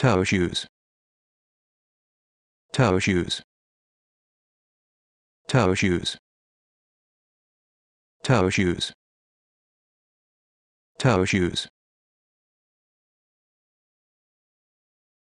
toe shoes toe shoes toe shoes toe shoes toe shoes